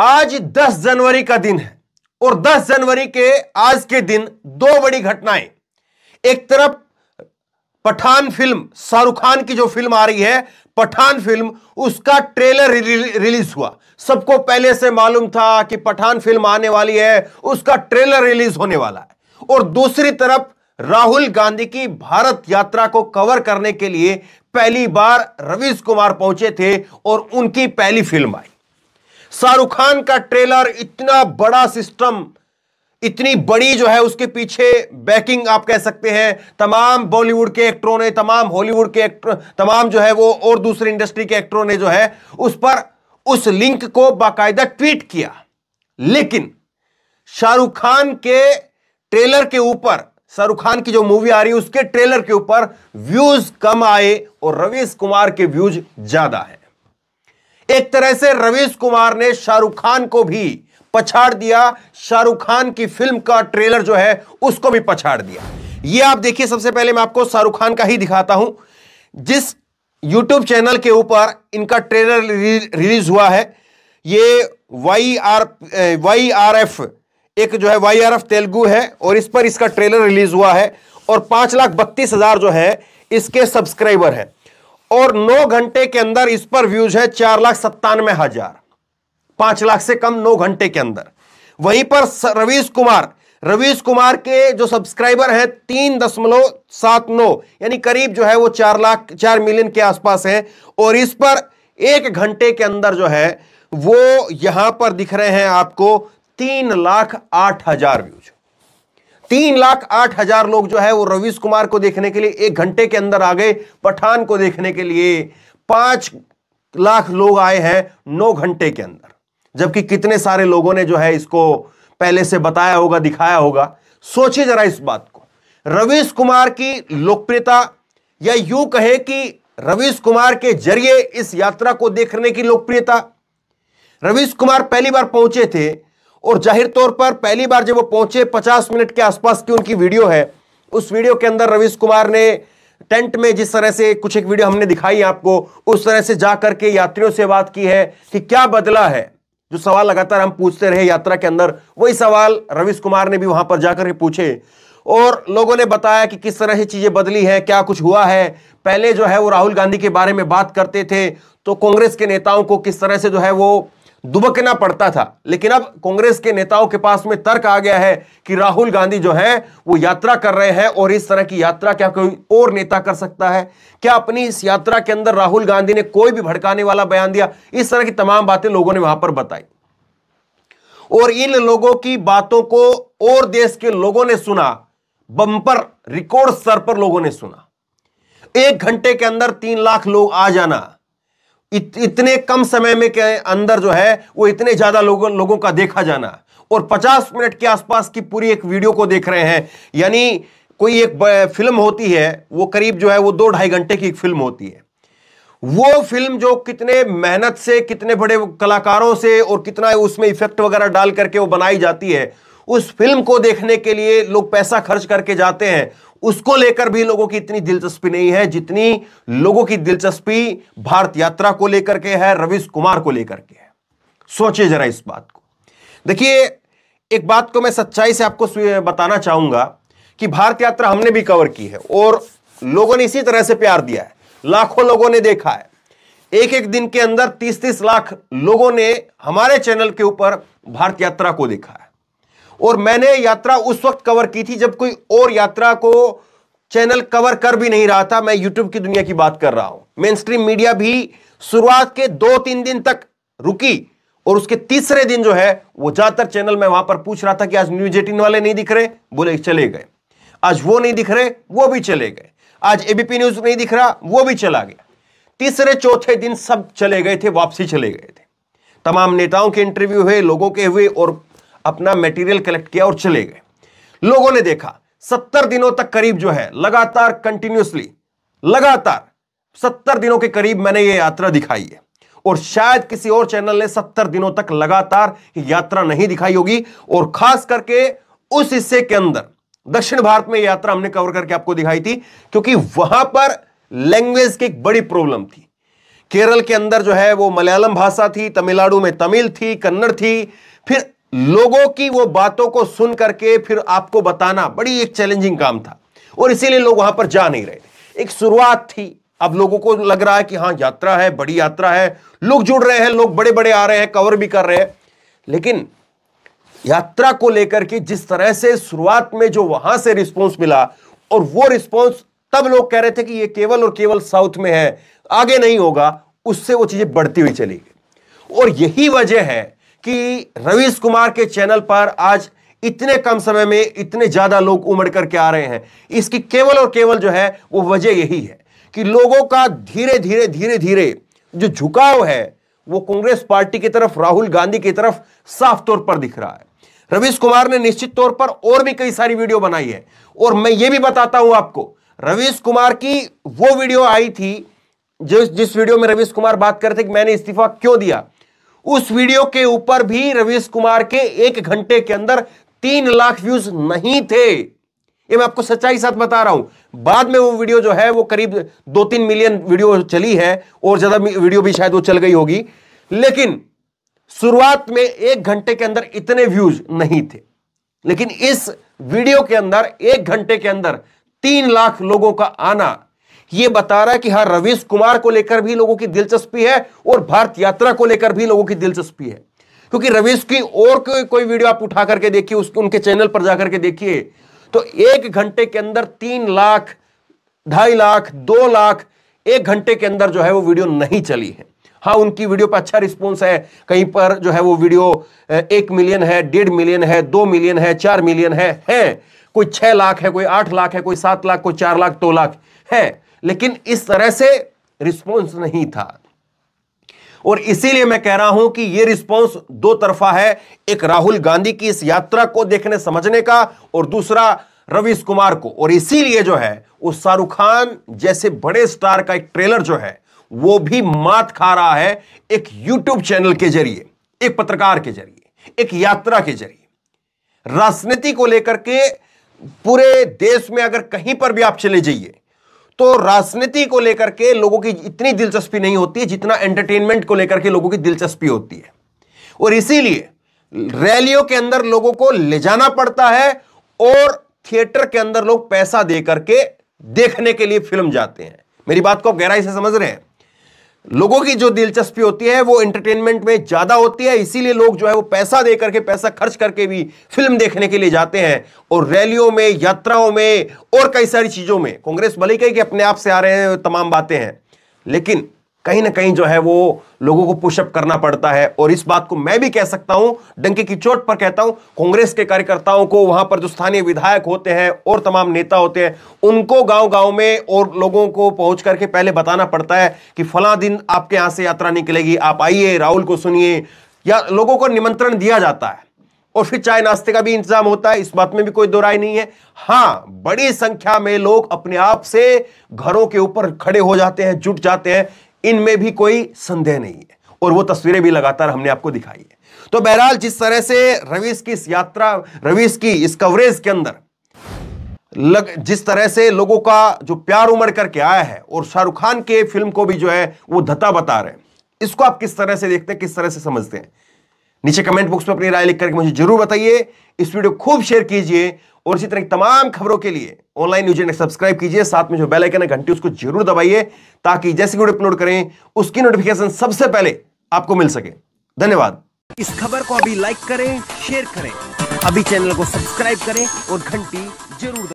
आज 10 जनवरी का दिन है और 10 जनवरी के आज के दिन दो बड़ी घटनाएं एक तरफ पठान फिल्म शाहरुख खान की जो फिल्म आ रही है पठान फिल्म उसका ट्रेलर रिलीज हुआ सबको पहले से मालूम था कि पठान फिल्म आने वाली है उसका ट्रेलर रिलीज होने वाला है और दूसरी तरफ राहुल गांधी की भारत यात्रा को कवर करने के लिए पहली बार रवीश कुमार पहुंचे थे और उनकी पहली फिल्म आई शाहरुख खान का ट्रेलर इतना बड़ा सिस्टम इतनी बड़ी जो है उसके पीछे बैकिंग आप कह सकते हैं तमाम बॉलीवुड के एक्टरों ने तमाम हॉलीवुड के एक्टर तमाम जो है वो और दूसरे इंडस्ट्री के एक्टरों ने जो है उस पर उस लिंक को बाकायदा ट्वीट किया लेकिन शाहरुख खान के ट्रेलर के ऊपर शाहरुख खान की जो मूवी आ रही है उसके ट्रेलर के ऊपर व्यूज कम आए और रवीश कुमार के व्यूज ज्यादा है एक तरह से रवीश कुमार ने शाहरुख खान को भी पछाड़ दिया शाहरुख खान की फिल्म का ट्रेलर जो है उसको भी पछाड़ दिया ये आप देखिए सबसे पहले मैं आपको शाहरुख खान का ही दिखाता हूं जिस यूट्यूब चैनल के ऊपर इनका ट्रेलर रिलीज हुआ है ये वाई आर वाई आर एफ एक जो है वाई आर एफ तेलुगु है और इस पर इसका ट्रेलर रिलीज हुआ है और पांच लाख बत्तीस हजार जो है इसके सब्सक्राइबर हैं और 9 घंटे के अंदर इस पर व्यूज है चार लाख सत्तानवे हजार पांच लाख से कम 9 घंटे के अंदर वहीं पर रवीश कुमार रवीश कुमार के जो सब्सक्राइबर हैं तीन दशमलव सात नौ यानी करीब जो है वो चार लाख चार मिलियन के आसपास है और इस पर एक घंटे के अंदर जो है वो यहां पर दिख रहे हैं आपको तीन लाख आठ हजार व्यूज तीन लाख आठ हजार लोग जो है वो रवीश कुमार को देखने के लिए एक घंटे के अंदर आ गए पठान को देखने के लिए पांच लाख लोग आए हैं नौ घंटे के अंदर जबकि कितने सारे लोगों ने जो है इसको पहले से बताया होगा दिखाया होगा सोचिए जरा इस बात को रवीश कुमार की लोकप्रियता या यूं कहे कि रवीश कुमार के जरिए इस यात्रा को देखने की लोकप्रियता रवीश कुमार पहली बार पहुंचे थे और जाहिर तौर पर पहली बार जब वो पहुंचे पचास मिनट के आसपास की उनकी वीडियो है उस वीडियो के अंदर रवीश कुमार ने टेंट में जिस तरह से कुछ एक वीडियो हमने दिखाई आपको उस तरह से जा करके यात्रियों से बात की है कि क्या बदला है जो सवाल लगातार हम पूछते रहे यात्रा के अंदर वही सवाल रवीश कुमार ने भी वहां पर जाकर के पूछे और लोगों ने बताया कि किस तरह से चीजें बदली हैं क्या कुछ हुआ है पहले जो है वो राहुल गांधी के बारे में बात करते थे तो कांग्रेस के नेताओं को किस तरह से जो है वो दुबकना पड़ता था लेकिन अब कांग्रेस के नेताओं के पास में तर्क आ गया है कि राहुल गांधी जो है वो यात्रा कर रहे हैं और इस तरह की यात्रा क्या कोई और नेता कर सकता है क्या अपनी इस यात्रा के अंदर राहुल गांधी ने कोई भी भड़काने वाला बयान दिया इस तरह की तमाम बातें लोगों ने वहां पर बताई और इन लोगों की बातों को और देश के लोगों ने सुना बंपर रिकॉर्ड स्तर पर लोगों ने सुना एक घंटे के अंदर तीन लाख लोग आ जाना इत, इतने कम समय में के अंदर जो है वो इतने ज्यादा लोगों लोगों का देखा जाना और 50 मिनट के आसपास की पूरी एक वीडियो को देख रहे हैं यानी कोई एक फिल्म होती है वो करीब जो है वो दो ढाई घंटे की एक फिल्म होती है वो फिल्म जो कितने मेहनत से कितने बड़े कलाकारों से और कितना उसमें इफेक्ट वगैरह डाल करके वो बनाई जाती है उस फिल्म को देखने के लिए लोग पैसा खर्च करके जाते हैं उसको लेकर भी लोगों की इतनी दिलचस्पी नहीं है जितनी लोगों की दिलचस्पी भारत यात्रा को लेकर के है रविश कुमार को लेकर के है सोचिए जरा इस बात को देखिए एक बात को मैं सच्चाई से आपको बताना चाहूंगा कि भारत यात्रा हमने भी कवर की है और लोगों ने इसी तरह से प्यार दिया है लाखों लोगों ने देखा है एक एक दिन के अंदर तीस तीस लाख लोगों ने हमारे चैनल के ऊपर भारत यात्रा को देखा है और मैंने यात्रा उस वक्त कवर की थी जब कोई और यात्रा को चैनल कवर कर भी नहीं रहा था मैं यूट्यूब की दुनिया की बात कर रहा हूं मेन स्ट्रीम मीडिया भी शुरुआत के दो तीन दिन तक रुकी और उसके तीसरे दिन जो है वो ज्यादातर चैनल में वहां पर पूछ रहा था कि आज न्यूज एटीन वाले नहीं दिख रहे बोले चले गए आज वो नहीं दिख रहे वो भी चले गए आज एबीपी न्यूज नहीं दिख रहा वो भी चला गया तीसरे चौथे दिन सब चले गए थे वापसी चले गए थे तमाम नेताओं के इंटरव्यू हुए लोगों के हुए और अपना मेटीरियल कलेक्ट किया और चले गए लोगों ने देखा सत्तर दिनों तक करीब जो है लगातार कंटिन्यूसली लगातार सत्तर दिनों के करीब मैंने ये यात्रा दिखाई है और शायद किसी और चैनल ने सत्तर दिनों तक लगातार यात्रा नहीं दिखाई होगी और खास करके उस हिस्से के अंदर दक्षिण भारत में यात्रा हमने कवर करके आपको दिखाई थी क्योंकि वहां पर लैंग्वेज की एक बड़ी प्रॉब्लम थी केरल के अंदर जो है वो मलयालम भाषा थी तमिलनाडु में तमिल थी कन्नड़ थी फिर लोगों की वो बातों को सुन करके फिर आपको बताना बड़ी एक चैलेंजिंग काम था और इसीलिए लोग वहां पर जा नहीं रहे एक शुरुआत थी अब लोगों को लग रहा है कि हाँ यात्रा है बड़ी यात्रा है लोग जुड़ रहे हैं लोग बड़े बड़े आ रहे हैं कवर भी कर रहे हैं लेकिन यात्रा को लेकर के जिस तरह से शुरुआत में जो वहां से रिस्पॉन्स मिला और वो रिस्पॉन्स तब लोग कह रहे थे कि ये केवल और केवल साउथ में है आगे नहीं होगा उससे वो चीजें बढ़ती हुई चली गई और यही वजह है कि रवीश कुमार के चैनल पर आज इतने कम समय में इतने ज्यादा लोग उमड़ करके आ रहे हैं इसकी केवल और केवल जो है वो वजह यही है कि लोगों का धीरे धीरे धीरे धीरे जो झुकाव है वो कांग्रेस पार्टी की तरफ राहुल गांधी की तरफ साफ तौर पर दिख रहा है रवीश कुमार ने निश्चित तौर पर और भी कई सारी वीडियो बनाई है और मैं ये भी बताता हूं आपको रवीश कुमार की वो वीडियो आई थी जिस जिस वीडियो में रवीश कुमार बात करते थे कि मैंने इस्तीफा क्यों दिया उस वीडियो के ऊपर भी रवीश कुमार के एक घंटे के अंदर तीन लाख व्यूज नहीं थे ये मैं आपको सच्चाई साथ बता रहा हूं बाद में वो वीडियो जो है वो करीब दो तीन मिलियन वीडियो चली है और ज्यादा वीडियो भी शायद वो चल गई होगी लेकिन शुरुआत में एक घंटे के अंदर इतने व्यूज नहीं थे लेकिन इस वीडियो के अंदर एक घंटे के अंदर तीन लाख लोगों का आना यह बता रहा है कि हाँ रवीश कुमार को लेकर भी लोगों की दिलचस्पी है और भारत यात्रा को लेकर भी लोगों की दिलचस्पी है क्योंकि रवीश की और कोई कोई वीडियो आप उठा करके देखिए उसके उनके चैनल पर जाकर के देखिए तो एक घंटे के अंदर तीन लाख ढाई लाख दो लाख एक घंटे के अंदर जो है वो वीडियो नहीं चली है हाँ उनकी वीडियो पर अच्छा रिस्पॉन्स है कहीं पर जो है वो वीडियो एक मिलियन है डेढ़ मिलियन है दो मिलियन है चार मिलियन है है कोई छह लाख है कोई आठ लाख है कोई सात लाख कोई चार लाख दो लाख है लेकिन इस तरह से रिस्पॉन्स नहीं था और इसीलिए मैं कह रहा हूं कि यह रिस्पॉन्स दो तरफा है एक राहुल गांधी की इस यात्रा को देखने समझने का और दूसरा रवीश कुमार को और इसीलिए जो है उस शाहरुख खान जैसे बड़े स्टार का एक ट्रेलर जो है वो भी मात खा रहा है एक यूट्यूब चैनल के जरिए एक पत्रकार के जरिए एक यात्रा के जरिए राजनीति को लेकर के पूरे देश में अगर कहीं पर भी आप चले जाइए तो राजनीति को लेकर के लोगों की इतनी दिलचस्पी नहीं होती है जितना एंटरटेनमेंट को लेकर के लोगों की दिलचस्पी होती है और इसीलिए रैलियों के अंदर लोगों को ले जाना पड़ता है और थिएटर के अंदर लोग पैसा दे करके देखने के लिए फिल्म जाते हैं मेरी बात को आप गहराई से समझ रहे हैं लोगों की जो दिलचस्पी होती है वो एंटरटेनमेंट में ज्यादा होती है इसीलिए लोग जो है वो पैसा दे करके पैसा खर्च करके भी फिल्म देखने के लिए जाते हैं और रैलियों में यात्राओं में और कई सारी चीजों में कांग्रेस भले ही कही कि अपने आप से आ रहे हैं तमाम बातें हैं लेकिन कहीं ना कहीं जो है वो लोगों को पुशअप करना पड़ता है और इस बात को मैं भी कह सकता हूं डंके की चोट पर कहता हूं कांग्रेस के कार्यकर्ताओं को वहां पर जो स्थानीय विधायक होते हैं और तमाम नेता होते हैं उनको गांव गांव में और लोगों को पहुंच करके पहले बताना पड़ता है कि फला दिन आपके यहां से यात्रा निकलेगी आप आइए राहुल को सुनिए या लोगों को निमंत्रण दिया जाता है और फिर चाय नाश्ते का भी इंतजाम होता है इस बात में भी कोई दो राय नहीं है हाँ बड़ी संख्या में लोग अपने आप से घरों के ऊपर खड़े हो जाते हैं जुट जाते हैं इनमें भी कोई संदेह नहीं है और वो तस्वीरें भी लगातार हमने आपको दिखाई है तो बहरहाल जिस तरह से रवीश की इस यात्रा रवीश की इस कवरेज के अंदर लग जिस तरह से लोगों का जो प्यार उमड़ करके आया है और शाहरुख खान के फिल्म को भी जो है वो धता बता रहे हैं इसको आप किस तरह से देखते हैं किस तरह से समझते हैं नीचे कमेंट बॉक्स में अपनी राय लिख करके मुझे जरूर बताइए इस वीडियो खूब शेयर कीजिए और इसी तरह की तमाम खबरों के लिए ऑनलाइन न्यूज ने सब्सक्राइब कीजिए साथ में जो बेल आइकन है घंटी उसको जरूर दबाइए ताकि जैसे वीडियो अपलोड करें उसकी नोटिफिकेशन सबसे पहले आपको मिल सके धन्यवाद इस खबर को अभी लाइक करें शेयर करें अभी चैनल को सब्सक्राइब करें और घंटी जरूर